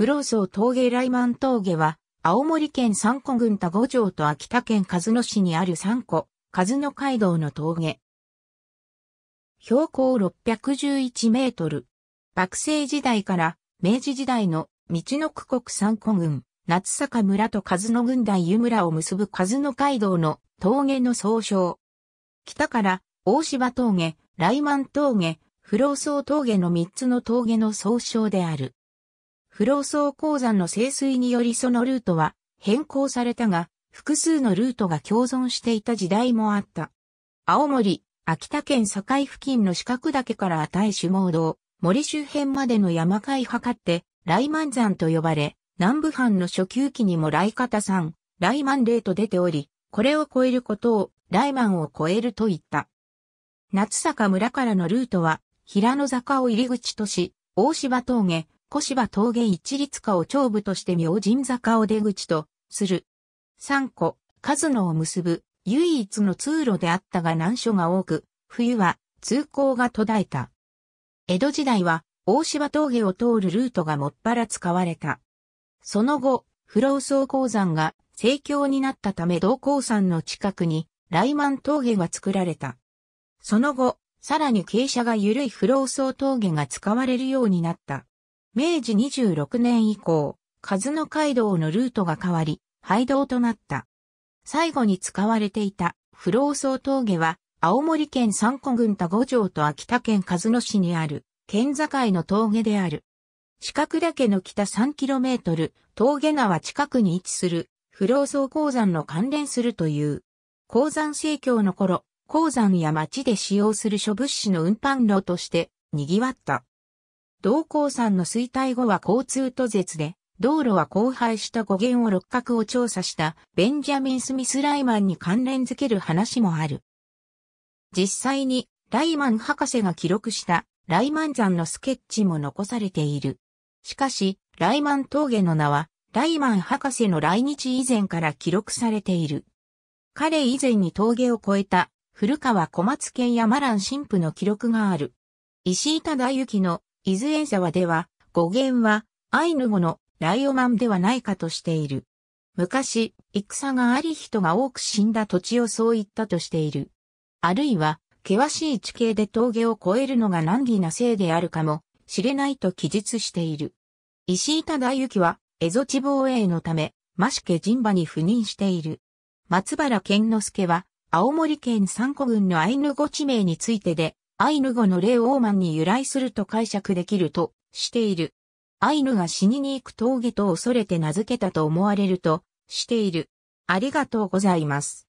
不老荘峠マ満峠は、青森県三古郡田五条と秋田県鹿角市にある三古、鹿角街道の峠。標高611メートル。幕政時代から明治時代の道の区国三古郡、夏坂村と鹿角郡大湯村を結ぶ鹿角街道の峠の総称。北から大芝峠、雷満峠、不老荘峠の3つの峠の総称である。不老層鉱山の清水によりそのルートは変更されたが、複数のルートが共存していた時代もあった。青森、秋田県境付近の四角岳から与え主毛道、森周辺までの山海測って、雷満山と呼ばれ、南部藩の初級期にも雷方山、雷満霊と出ており、これを超えることを、雷満を超えると言った。夏坂村からのルートは、平野坂を入り口とし、大芝峠、小芝峠一律家を長部として明神坂を出口とする。三個、数野を結ぶ唯一の通路であったが難所が多く、冬は通行が途絶えた。江戸時代は大芝峠を通るルートがもっぱら使われた。その後、不老僧鉱山が盛況になったため道鉱山の近くに雷満峠が作られた。その後、さらに傾斜が緩い不老僧峠が使われるようになった。明治26年以降、カズノ街道のルートが変わり、廃道となった。最後に使われていた不老草峠は、青森県三古郡田五条と秋田県鹿角市にある、県境の峠である。四角岳の北 3km、峠川近くに位置する、不老草鉱山の関連するという。鉱山盛況の頃、鉱山や町で使用する諸物資の運搬路として、賑わった。同光山の衰退後は交通途絶で、道路は荒廃した語源を六角を調査したベンジャミン・スミス・ライマンに関連づける話もある。実際にライマン博士が記録したライマン山のスケッチも残されている。しかし、ライマン峠の名は、ライマン博士の来日以前から記録されている。彼以前に峠を越えた、古川小松県やマラン神父の記録がある。石井忠之の伊豆園沢では、語源は、アイヌ語のライオマンではないかとしている。昔、戦があり人が多く死んだ土地をそう言ったとしている。あるいは、険しい地形で峠を越えるのが難儀なせいであるかも、しれないと記述している。石井忠之は、蝦夷地防衛のため、増家陣馬に赴任している。松原健之助は、青森県三古郡のアイヌ語地名についてで、アイヌ語のレオーマンに由来すると解釈できるとしている。アイヌが死にに行く峠と恐れて名付けたと思われるとしている。ありがとうございます。